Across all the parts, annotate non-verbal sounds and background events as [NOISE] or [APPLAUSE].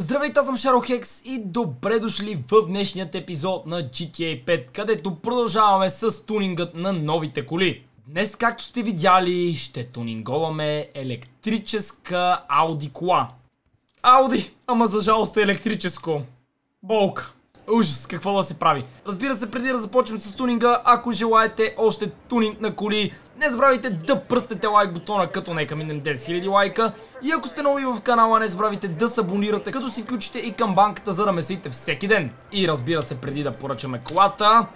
Здравейте, аз съм Шаро Хекс и добре дошли в днешният епизод на GTA 5, където продължаваме с тунингът на новите коли. Днес, както сте видяли, ще тунинговаме електрическа Ауди кола. Ауди, ама за жалост е електрическо. Болка. Ужас, какво да се прави. Разбира се, преди да започнем с тунинга, ако желаете още тунинг на коли, не забравяйте да пръстете лайк бутона, като нека минем 10 000 лайка. И ако сте нови в канала, не забравяйте да се абонирате, като си включите и камбанката, за да месите всеки ден. И разбира се, преди да поръчаме колата,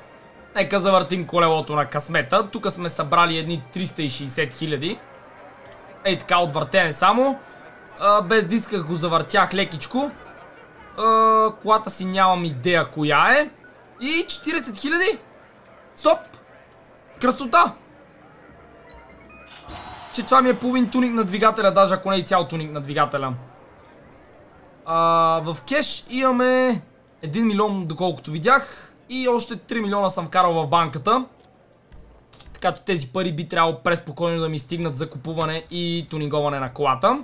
нека завъртим колелото на късмета. Тук сме събрали едни 360 000. Ей така, отвъртене само. без диска го завъртях лекичко колата си нямам идея коя е. И 40 хиляди. Стоп! Красота! Че това ми е половин туник на двигателя, даже ако не е и цял туник на двигателя. А, в кеш имаме 1 милион, доколкото видях. И още 3 милиона съм вкарал в банката. Така че тези пари би трябвало преспокойно да ми стигнат за купуване и туниговане на колата.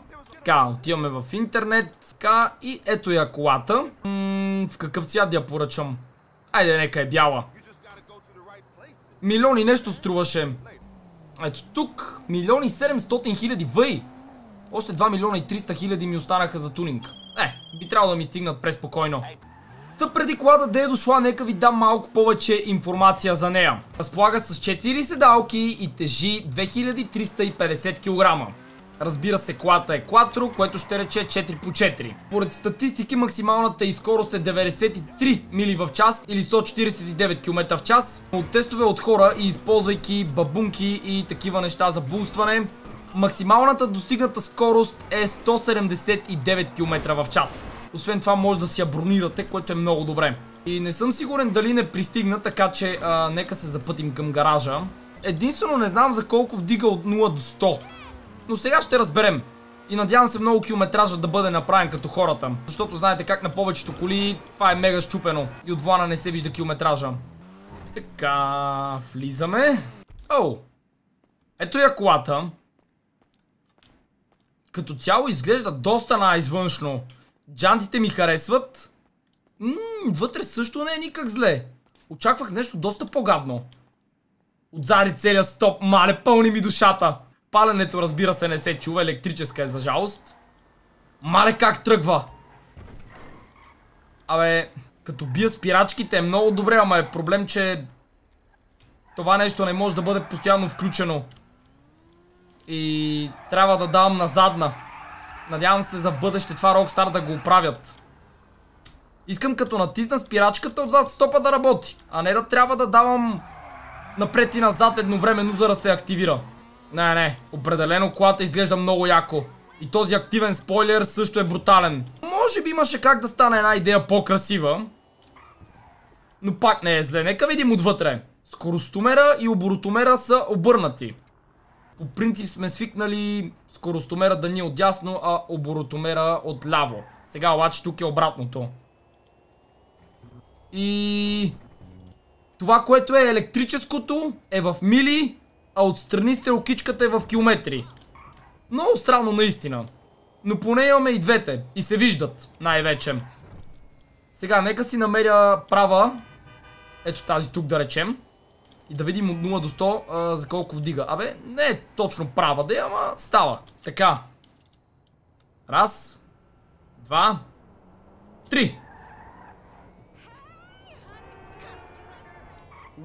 Така, отиваме в интернет. Така, и ето я колата. Ммм. в какъв цвят да я поръчам? Айде, нека е бяла. Милиони нещо струваше. Ето тук, милиони 700 хиляди, въй! Още 2 милиона и 300 хиляди ми останаха за тунинг. Е, би трябвало да ми стигнат преспокойно. Та преди колата да е дошла, нека ви дам малко повече информация за нея. Разполага с 4 седалки и тежи 2350 кг. Разбира се, колата е 4, което ще рече 4 по 4. Поред статистики, максималната и скорост е 93 мили в час или 149 км в час. От тестове от хора и използвайки бабунки и такива неща за булстване, максималната достигната скорост е 179 км в час. Освен това може да си я бронирате, което е много добре. И не съм сигурен дали не пристигна, така че а, нека се запътим към гаража. Единствено не знам за колко вдига от 0 до 100. Но сега ще разберем. И надявам се много километража да бъде направен като хората. Защото знаете как на повечето коли това е мега щупено. И от влана не се вижда километража. Така, влизаме. Оу! Ето я колата. Като цяло изглежда доста най-извъншно. Джантите ми харесват. Ммм, вътре също не е никак зле. Очаквах нещо доста по-гадно. Отзади целия стоп, мале, пълни ми душата. Паленето, разбира се, не се чува. Електрическа е, за жалост. Мале как тръгва! Абе, като бия спирачките е много добре, ама е проблем, че... Това нещо не може да бъде постоянно включено. И трябва да давам назадна. Надявам се за в бъдеще това Rockstar да го оправят. Искам като натисна спирачката отзад стопа да работи, а не да трябва да давам напред и назад едновременно, за да се активира. Не, не. Определено колата изглежда много яко. И този активен спойлер също е брутален. Може би имаше как да стане една идея по-красива. Но пак не е зле. Нека видим отвътре. Скоростомера и оборотомера са обърнати. По принцип сме свикнали скоростомера да ни е отясно, а оборотомера отляво. Сега обаче тук е обратното. И... Това, което е електрическото, е в мили, а отстрани стрелкичката е в километри. Много странно наистина. Но поне имаме и двете. И се виждат най-вече. Сега, нека си намеря права. Ето тази тук да речем. И да видим от 0 до 100 а, за колко вдига. Абе, не е точно права да я, ама става. Така. Раз. Два. Три.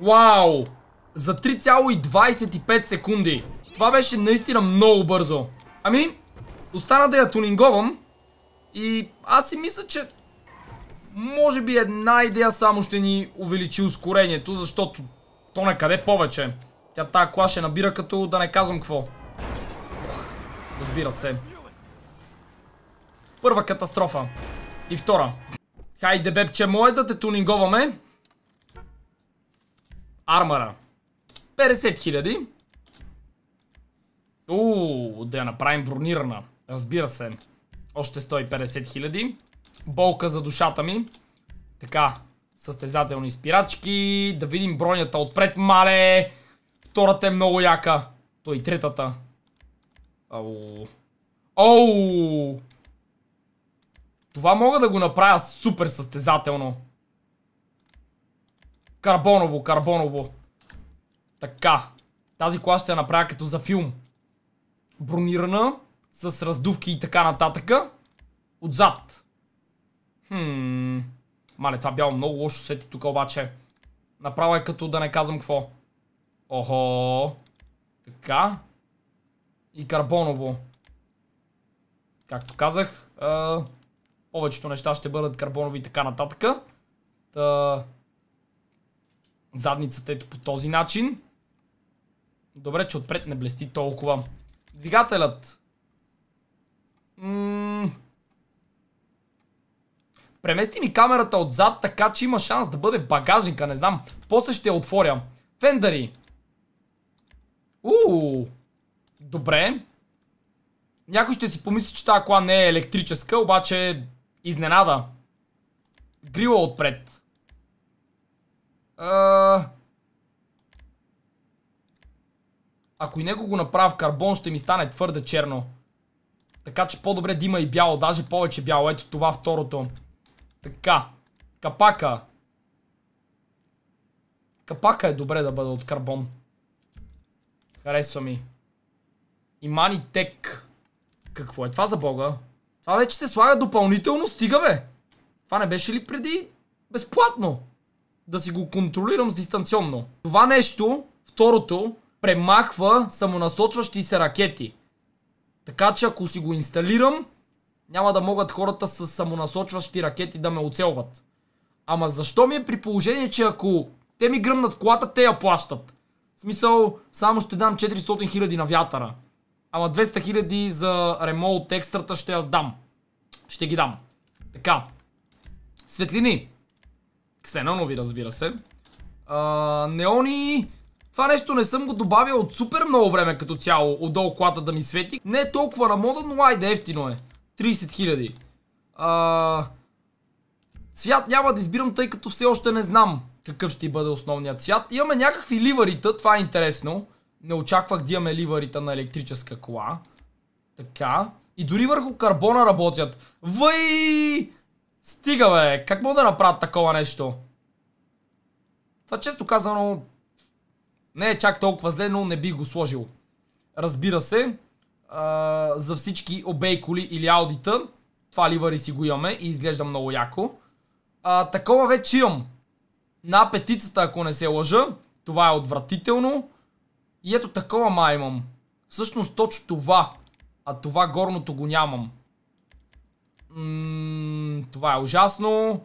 Вау! за 3,25 секунди. Това беше наистина много бързо. Ами, остана да я тунинговам. И аз си мисля, че може би една идея само ще ни увеличи ускорението, защото то на къде повече. Тя тази кола ще набира като да не казвам какво. Ох, разбира се. Първа катастрофа. И втора. Хайде бебче мое да те тунинговаме. Армара. 50 хиляди. Уу, да я направим бронирана. Разбира се. Още 150 хиляди. Болка за душата ми. Така, състезателни спирачки. Да видим бронята отпред. Мале! Втората е много яка. То и третата. Ау. Оу! Това мога да го направя супер състезателно. Карбоново, карбоново. Така. Тази кола ще я направя като за филм. Бронирана, с раздувки и така нататък. Отзад. Хм. Мале, това бяло много лошо сети тук обаче. Направо е като да не казвам какво. Охо. Така. И карбоново. Както казах, а, повечето неща ще бъдат карбонови и така нататък. Та... Задницата ето по този начин. Добре, че отпред не блести толкова. Двигателят. Премести ми камерата отзад, така че има шанс да бъде в багажника, не знам. После ще я отворя. Фендъри. Добре. Някой ще си помисли, че тази кола не е електрическа, обаче изненада. Грила отпред. Ааа... Ако и него го направя в карбон, ще ми стане твърде черно. Така че по-добре да има и бяло, даже повече бяло. Ето това второто. Така. Капака. Капака е добре да бъде от карбон. Харесва ми. мани Тек. Какво е това за бога? Това вече се слага допълнително, стига бе! Това не беше ли преди безплатно? Да си го контролирам с дистанционно. Това нещо, второто, премахва самонасочващи се ракети. Така че ако си го инсталирам, няма да могат хората с самонасочващи ракети да ме оцелват. Ама защо ми е при положение, че ако те ми гръмнат колата, те я плащат? В смисъл, само ще дам 400 000 на вятъра. Ама 200 000 за ремонт екстрата ще я дам. Ще ги дам. Така. Светлини. Ксенонови, разбира се. А, неони това нещо не съм го добавил от супер много време като цяло, отдолу колата да ми свети. Не е толкова на мода, но айде ефтино е. 30 хиляди. Цвят няма да избирам, тъй като все още не знам какъв ще бъде основният цвят. Имаме някакви ливарита, това е интересно. Не очаквах да имаме ливарита на електрическа кола. Така. И дори върху карбона работят. Въй! Стига бе! Как мога да направят такова нещо? Това често казано не е чак толкова зле, но не бих го сложил. Разбира се, а, за всички обейколи или аудита, това ливари си го имаме и изглежда много яко. А, такова вече имам. На петицата, ако не се лъжа, това е отвратително. И ето такова ма имам. Всъщност точно това. А това горното го нямам. М -м, това е ужасно.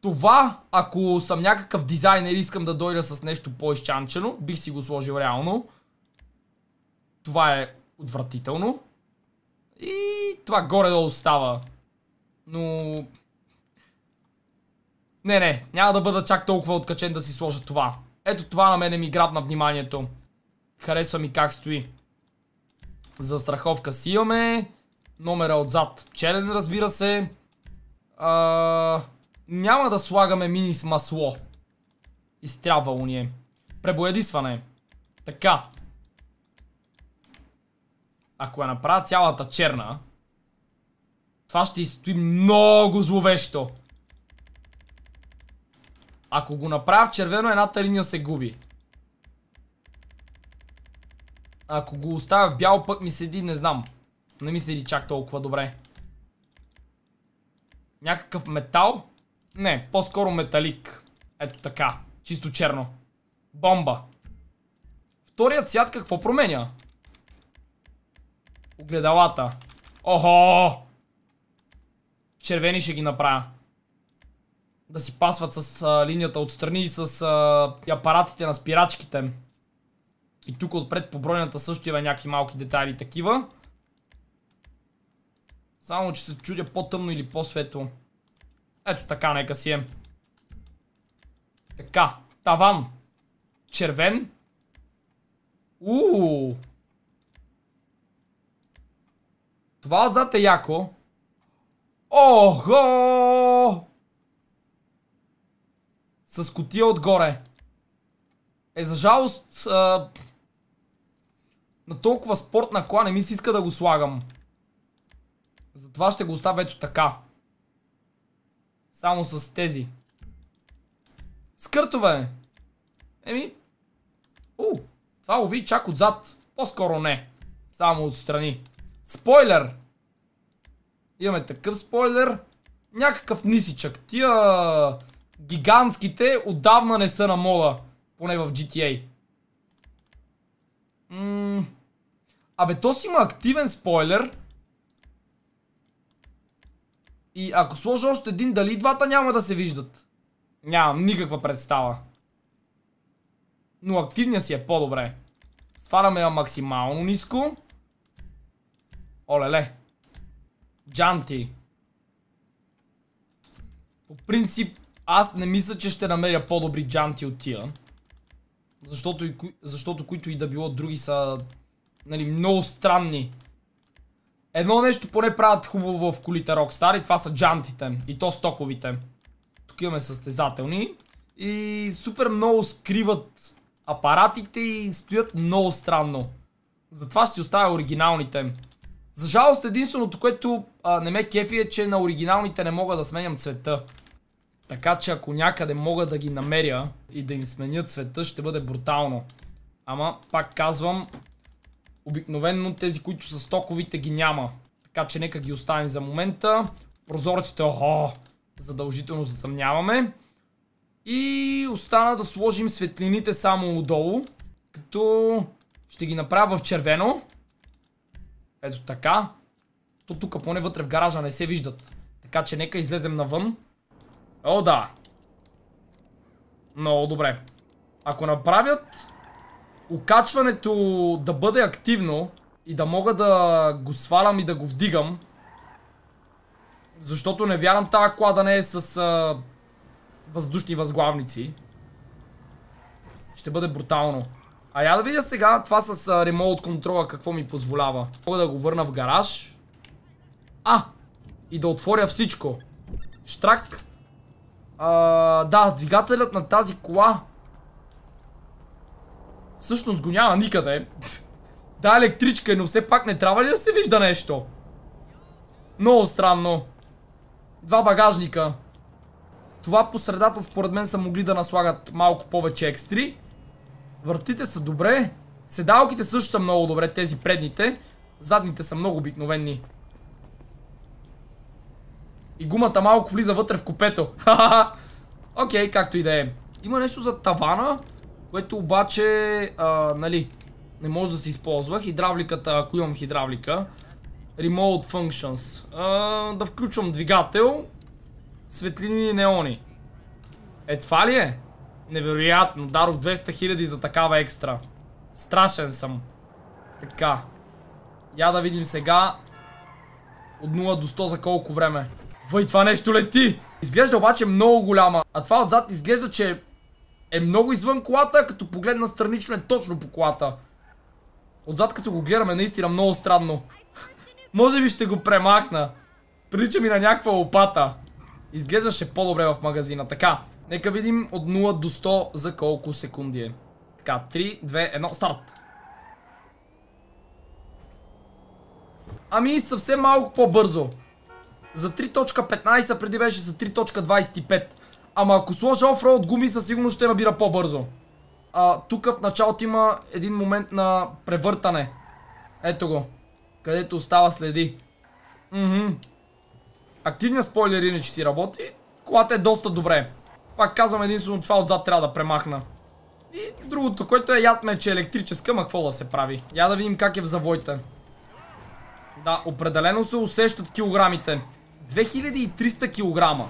Това, ако съм някакъв дизайнер и искам да дойда с нещо по-изчанчено, бих си го сложил реално. Това е отвратително. И това горе-долу става. Но... Не, не, няма да бъда чак толкова откачен да си сложа това. Ето това на мене ми грабна вниманието. Харесва ми как стои. За страховка си имаме. Номера отзад. Челен, разбира се. Ааа... Няма да слагаме мини с масло. Изтрябвало ни е. Пребоядисване. Така. Ако я направя цялата черна, това ще изстои много зловещо. Ако го направя в червено, едната линия се губи. Ако го оставя в бял, пък ми седи, не знам. Не ми ли чак толкова добре. Някакъв метал? Не, по-скоро металик. Ето така. Чисто черно. Бомба. Вторият цвят какво променя? Огледалата. Охо! Червени ще ги направя. Да си пасват с а, линията отстрани и с а, апаратите на спирачките. И тук отпред по бройната също има някакви малки детайли такива. Само, че се чудя по-тъмно или по-светло. Ето така, нека си е. Така, таван. Червен. Уу. Това отзад е яко. Ого! С котия отгоре. Е, за жалост, а... на толкова спортна кола не ми се иска да го слагам. Затова ще го оставя ето така. Само с тези. Скъртове! Еми... У! Това лови чак отзад. По-скоро не. Само отстрани. Спойлер! Имаме такъв спойлер. Някакъв нисичък. Тия гигантските отдавна не са на мола Поне в GTA. спойлер. Абе, то си има активен спойлер. И ако сложа още един, дали двата няма да се виждат? Нямам никаква представа. Но активния си е по-добре. Сваляме я максимално ниско. Оле-ле. Джанти. По принцип, аз не мисля, че ще намеря по-добри джанти от тия. Защото, и, защото които и да било други са нали, много странни. Едно нещо поне правят хубаво в колите Rockstar и това са джантите. И то стоковите. Тук имаме състезателни. И супер много скриват апаратите и стоят много странно. Затова ще си оставя оригиналните. За жалост единственото, което а, не ме кефи е, че на оригиналните не мога да сменям цвета. Така че ако някъде мога да ги намеря и да им сменя цвета, ще бъде брутално. Ама, пак казвам, Обикновено тези, които са стоковите, ги няма. Така че нека ги оставим за момента. Прозорците, охо, задължително затъмняваме. И остана да сложим светлините само отдолу. Като ще ги направя в червено. Ето така. То тук поне вътре в гаража не се виждат. Така че нека излезем навън. О, да. Много добре. Ако направят окачването да бъде активно и да мога да го свалям и да го вдигам. Защото не вярвам тази кола да не е с а, въздушни възглавници. Ще бъде брутално. А я да видя сега това с ремоут ремонт контрола какво ми позволява. Мога да го върна в гараж. А! И да отворя всичко. Штрак. А, да, двигателят на тази кола Всъщност го няма никъде. Да, електричка е, но все пак не трябва ли да се вижда нещо? Много странно. Два багажника. Това по средата според мен са могли да наслагат малко повече екстри. Въртите са добре. Седалките също са много добре, тези предните. Задните са много обикновени. И гумата малко влиза вътре в купето. [LAUGHS] Окей, както и да е. Има нещо за тавана. Което обаче, а, нали, не може да се използва. Хидравликата, ако имам хидравлика. Remote Functions. А, да включвам двигател. Светлини и неони. Е, това ли е? Невероятно. Дарох 200 000 за такава екстра. Страшен съм. Така. Я да видим сега. От 0 до 100 за колко време. Въй, това нещо лети! Изглежда обаче много голяма. А това отзад изглежда, че е е много извън колата, като погледна странично е точно по колата. Отзад като го гледаме наистина много странно. Може би ще го премахна. Прилича ми на някаква лопата. Изглеждаше по-добре в магазина. Така, нека видим от 0 до 100 за колко секунди е. Така, 3, 2, 1, старт! Ами съвсем малко по-бързо. За 3.15 преди беше за 3.25. Ама ако сложа офроуд гуми, със сигурност ще набира по-бързо. А, тук в началото има един момент на превъртане. Ето го. Където остава следи. Мхм. Активният спойлер иначе си работи. Колата е доста добре. Пак казвам единствено това отзад трябва да премахна. И другото, което е ядме, че е електрическа, ма какво да се прави? Я да видим как е в завойта. Да, определено се усещат килограмите. 2300 килограма.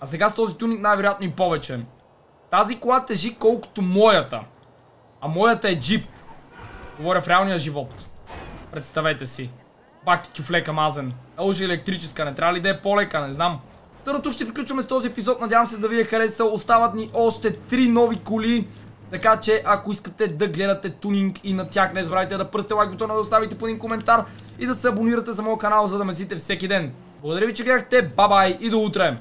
А сега с този туник най-вероятно и повече. Тази кола тежи колкото моята. А моята е джип. Говоря в реалния живот. Представете си. Пак ти кюфлека мазен. Елжи електрическа, не трябва ли да е по-лека, не знам. Търно тук ще приключваме с този епизод. Надявам се да ви е харесал. Остават ни още 3 нови коли. Така че, ако искате да гледате тунинг и на тях, не забравяйте да пръсте лайк бутона, да оставите по един коментар и да се абонирате за моят канал, за да ме зите всеки ден. Благодаря ви, че гледахте. Бабай и до утре!